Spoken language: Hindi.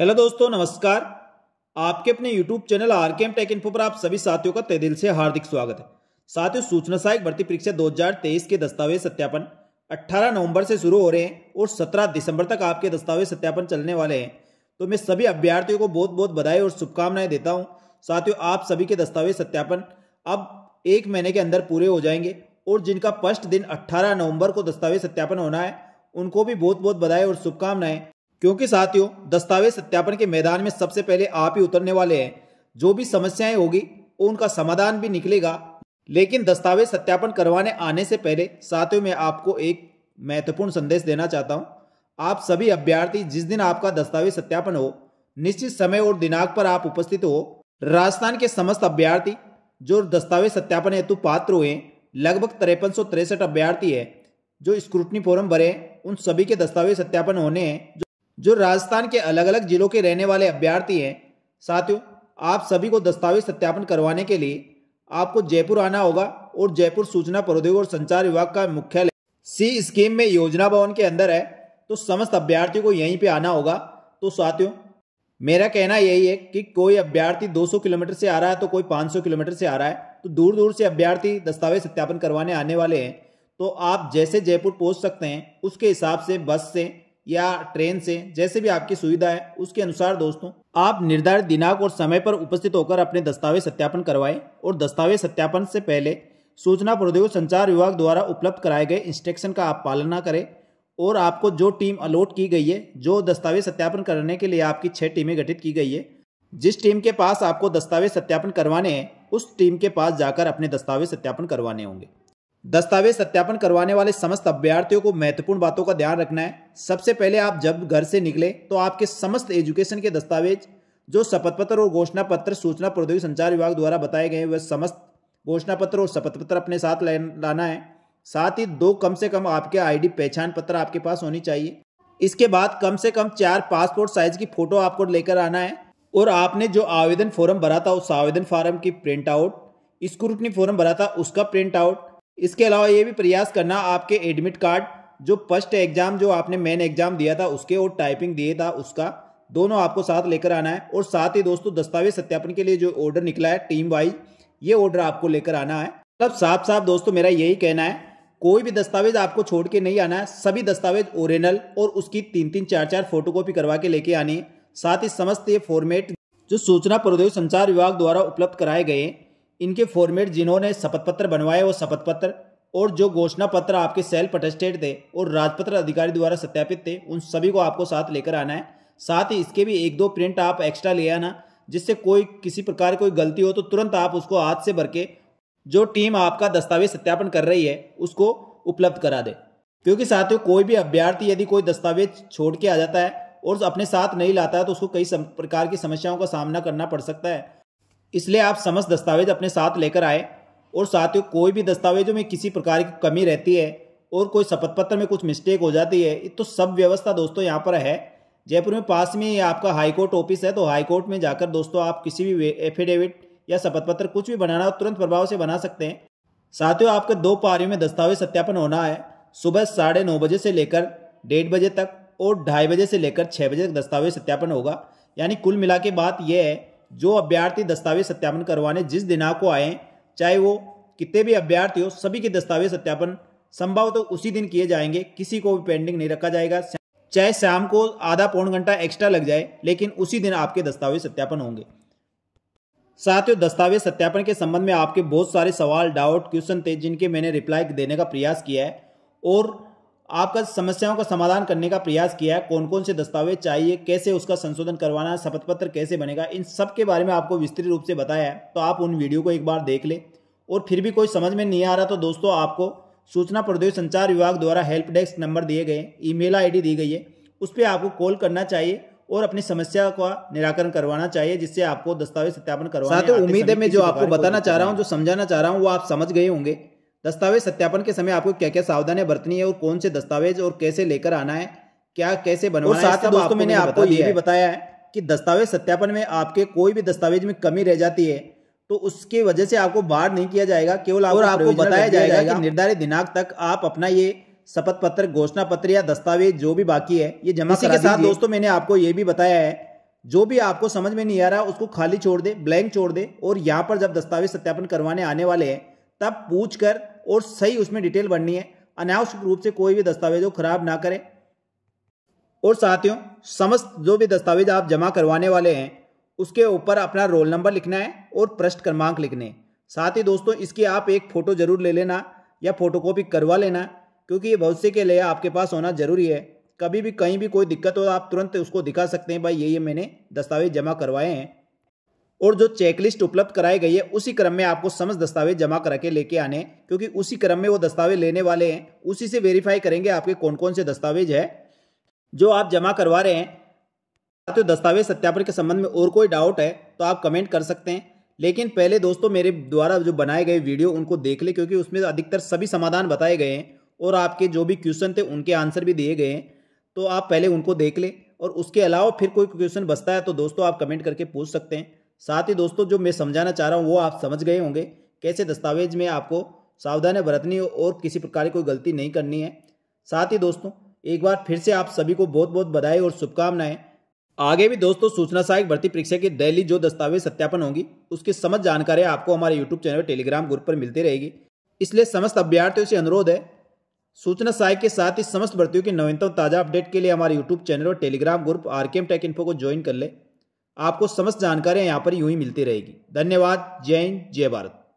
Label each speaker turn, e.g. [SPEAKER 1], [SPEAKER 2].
[SPEAKER 1] हेलो दोस्तों नमस्कार आपके अपने YouTube channel R K M tech info पर आप सभी साथियों का तेदिल दिल से हार्दिक स्वागत है साथियों सूचना सहायक भर्ती परीक्षा 2023 के दस्तावेज सत्यापन 18 नवंबर से शुरू हो रहे हैं और 17 दिसंबर तक आपके दस्तावेज सत्यापन चलने वाले हैं तो मैं सभी अभ्यर्थियों को बहुत बहुत बधाई और शुभकामनाएं देता हूँ साथियों आप सभी के दस्तावेज सत्यापन अब एक महीने के अंदर पूरे हो जाएंगे और जिनका फर्स्ट दिन अट्ठारह नवम्बर को दस्तावेज सत्यापन होना है उनको भी बहुत बहुत बधाई और शुभकामनाएं क्योंकि साथियों दस्तावेज सत्यापन के मैदान में सबसे पहले आप ही उतरने वाले हैं जो भी समस्याएं होगी उनका समाधान भी निकलेगा लेकिन दस्तावेज सत्यापन करवाने आने से पहले साथियों में आपको एक महत्वपूर्ण संदेश देना चाहता हूं आप सभी अभ्यर्थी जिस दिन आपका दस्तावेज सत्यापन हो निश्चित समय और दिनांक पर आप उपस्थित हो राजस्थान के समस्त अभ्यर्थी जो दस्तावेज सत्यापन हेतु पात्र हुए लगभग तिरपन सौ तिरसठ अभ्यर्थी है जो स्क्रूटनी फोरम भरे उन सभी के दस्तावेज सत्यापन होने हैं जो राजस्थान के अलग अलग जिलों के रहने वाले अभ्यर्थी हैं साथियों आप सभी को दस्तावेज सत्यापन करवाने के लिए आपको जयपुर आना होगा और जयपुर सूचना प्रौद्योगिक और संचार विभाग का मुख्यालय सी स्कीम में योजना भवन के अंदर है तो समस्त अभ्यर्थियों को यहीं पे आना होगा तो साथियों मेरा कहना यही है कि कोई अभ्यर्थी 200 किलोमीटर से आ रहा है तो कोई 500 किलोमीटर से आ रहा है तो दूर दूर से अभ्यर्थी दस्तावेज सत्यापन करवाने आने वाले हैं तो आप जैसे जयपुर पहुंच सकते हैं उसके हिसाब से बस से या ट्रेन से जैसे भी आपकी सुविधा है उसके अनुसार दोस्तों आप निर्धारित दिनांक और समय पर उपस्थित होकर अपने दस्तावेज सत्यापन करवाएं और दस्तावेज सत्यापन से पहले सूचना प्रौद्योगिक संचार विभाग द्वारा उपलब्ध कराए गए इंस्ट्रक्शन का आप पालन करें और आपको जो टीम अलॉट की गई है जो दस्तावेज सत्यापन करने के लिए आपकी छः टीमें गठित की गई है जिस टीम के पास आपको दस्तावेज सत्यापन करवाने हैं उस टीम के पास जाकर अपने दस्तावेज सत्यापन करवाने होंगे दस्तावेज सत्यापन करवाने वाले समस्त अभ्यार्थियों को महत्वपूर्ण बातों का ध्यान रखना है सबसे पहले आप जब घर से निकले तो आपके समस्त एजुकेशन के दस्तावेज जो शपथ पत्र और घोषणा पत्र सूचना प्रौद्योगिक संचार विभाग द्वारा बताए गए वह समस्त घोषणा पत्र और शपथ पत्र अपने साथ लाना है साथ ही दो कम से कम आपके आईडी पहचान पत्र आपके पास होनी चाहिए इसके बाद कम से कम चार पासपोर्ट साइज की फोटो आपको लेकर आना है और आपने जो आवेदन फॉर्म भरा था उस आवेदन फॉर्म की प्रिंट आउट स्क्रूटनी फॉर्म भरा था उसका प्रिंट आउट इसके अलावा ये भी प्रयास करना आपके एडमिट कार्ड जो फर्स्ट एग्जाम जो आपने मेन एग्जाम दिया था उसके और टाइपिंग दिए था उसका दोनों आपको साथ लेकर आना है और साथ ही दोस्तों दस्तावेज सत्यापन के लिए जो ऑर्डर निकला है टीम वाइज ये ऑर्डर आपको लेकर आना है मतलब साफ साफ दोस्तों मेरा यही कहना है कोई भी दस्तावेज आपको छोड़ के नहीं आना है सभी दस्तावेज ओरिजिनल और उसकी तीन तीन चार चार फोटोकॉपी करवा के लेके आनी है साथ ही समस्त ये फॉर्मेट जो सूचना प्रौद्योगिक संचार विभाग द्वारा उपलब्ध कराए गए इनके फॉर्मेट जिन्होंने शपथ पत्र बनवाए वो शपथ पत्र और जो घोषणा पत्र आपके सेल्फ अटेस्टेड थे और राजपत्र अधिकारी द्वारा सत्यापित थे उन सभी को आपको साथ लेकर आना है साथ ही इसके भी एक दो प्रिंट आप एक्स्ट्रा ले आना जिससे कोई किसी प्रकार कोई गलती हो तो तुरंत आप उसको हाथ से भर के जो टीम आपका दस्तावेज सत्यापन कर रही है उसको उपलब्ध करा दे क्योंकि साथियों कोई भी अभ्यर्थी यदि कोई दस्तावेज छोड़ के आ जाता है और अपने साथ नहीं लाता है तो उसको कई प्रकार की समस्याओं का सामना करना पड़ सकता है इसलिए आप समस्त दस्तावेज अपने साथ लेकर आए और साथियों कोई भी दस्तावेजों में किसी प्रकार की कमी रहती है और कोई शपथ पत्र में कुछ मिस्टेक हो जाती है तो सब व्यवस्था दोस्तों यहाँ पर है जयपुर में पास में ये आपका हाईकोर्ट ऑफिस है तो हाईकोर्ट में जाकर दोस्तों आप किसी भी एफिडेविट या शपथ पत्र कुछ भी बनाना तुरंत प्रभाव से बना सकते हैं साथियों आपके दो पारियों में दस्तावेज सत्यापन होना है सुबह साढ़े नौ बजे से लेकर डेढ़ बजे तक और ढाई बजे से लेकर छः बजे तक दस्तावेज सत्यापन होगा यानी कुल मिला के बात यह है जो अभ्यर्थी दस्तावेज सत्यापन करवाने जिस दिनांक को आए चाहे वो कितने भी अभ्यर्थी हो सभी के दस्तावेज सत्यापन संभव तो उसी दिन किए जाएंगे किसी को भी पेंडिंग नहीं रखा जाएगा चाहे शाम को आधा पौन घंटा एक्स्ट्रा लग जाए लेकिन उसी दिन आपके दस्तावेज सत्यापन होंगे साथियों दस्तावेज सत्यापन के संबंध में आपके बहुत सारे सवाल डाउट क्वेश्चन थे जिनके मैंने रिप्लाई देने का प्रयास किया है और आपका समस्याओं का समाधान करने का प्रयास किया है कौन कौन से दस्तावेज चाहिए कैसे उसका संशोधन करवाना है शपथ पत्र कैसे बनेगा इन सब के बारे में आपको विस्तृत रूप से बताया है तो आप उन वीडियो को एक बार देख लें और फिर भी कोई समझ में नहीं आ रहा तो दोस्तों आपको सूचना प्रौद्योगिक संचार विभाग द्वारा हेल्प डेस्क नंबर दिए गए ईमेल आईडी दी गई है उस पर आपको कॉल करना चाहिए और अपनी समस्या का निराकरण करवाना चाहिए जिससे आपको दस्तावेज सत्यापन करवाना उम्मीद है मैं जो आपको बताना चाह रहा हूँ जो समझाना चाह रहा हूँ वो आप समझ गए होंगे दस्तावेज सत्यापन के समय आपको क्या क्या सावधानियां बरतनी है और कौन से दस्तावेज और कैसे लेकर आना है क्या कैसे बनवाना है साथ दोस्तों मैंने आपको ये भी बताया है कि दस्तावेज सत्यापन में आपके कोई भी दस्तावेज में कमी रह जाती है तो उसके वजह से आपको बाहर नहीं किया जाएगा केवल आपको, आपको बताया जाएगा, जाएगा कि निर्धारित दिनांक तक आप अपना ये शपथ पत्र घोषणा पत्र या दस्तावेज जो भी बाकी है ये जमा इसी के साथ दोस्तों मैंने आपको ये भी बताया है जो भी आपको समझ में नहीं आ रहा उसको खाली छोड़ दे ब्लैंक छोड़ दे और यहाँ पर जब दस्तावेज सत्यापन करवाने आने वाले हैं तब पूछ कर और सही उसमें डिटेल भरनी है अनावश्यक रूप से कोई भी दस्तावेज को खराब ना करें और साथियों समस्त जो भी दस्तावेज आप जमा करवाने वाले हैं उसके ऊपर अपना रोल नंबर लिखना है और पृष्ठ क्रमांक लिखने साथ ही दोस्तों इसकी आप एक फ़ोटो ज़रूर ले लेना या फोटोकॉपी करवा लेना क्योंकि ये भविष्य के लिए आपके पास होना ज़रूरी है कभी भी कहीं भी कोई दिक्कत हो आप तुरंत उसको दिखा सकते हैं भाई ये ये मैंने दस्तावेज जमा करवाए हैं और जो चेकलिस्ट उपलब्ध कराई गई है उसी क्रम में आपको समझ दस्तावेज जमा करा के लेके आने क्योंकि उसी क्रम में वो दस्तावेज लेने वाले हैं उसी से वेरीफाई करेंगे आपके कौन कौन से दस्तावेज है जो आप जमा करवा रहे हैं तो दस्तावेज सत्यापन के संबंध में और कोई डाउट है तो आप कमेंट कर सकते हैं लेकिन पहले दोस्तों मेरे द्वारा जो बनाए गए वीडियो उनको देख ले क्योंकि उसमें अधिकतर सभी समाधान बताए गए हैं और आपके जो भी क्वेश्चन थे उनके आंसर भी दिए गए हैं तो आप पहले उनको देख लें और उसके अलावा फिर कोई क्वेश्चन बचता है तो दोस्तों आप कमेंट करके पूछ सकते हैं साथ ही दोस्तों जो मैं समझाना चाह रहा हूँ वो आप समझ गए होंगे कैसे दस्तावेज में आपको सावधानी बरतनी और किसी प्रकार की कोई गलती नहीं करनी है साथ ही दोस्तों एक बार फिर से आप सभी को बहुत बहुत बधाई और शुभकामनाएं आगे भी दोस्तों सूचना सहायक भर्ती परीक्षा की डेली जो दस्तावेज सत्यापन होगी उसकी समझ जानकारी आपको हमारे यूट्यूब चैनल टेलीग्राम ग्रुप पर मिलती रहेगी इसलिए समस्त अभ्यर्थियों से अनुरोध है सूचना सहायक के साथ ही समस्त भर्तियों की नवीनतम ताजा अपडेट के लिए हमारे यूट्यूब चैनल और Telegram group R K M tech info को ज्वाइन कर ले आपको समस्त जानकारियाँ यहाँ पर यूं ही मिलती रहेगी धन्यवाद जय हिंद जय भारत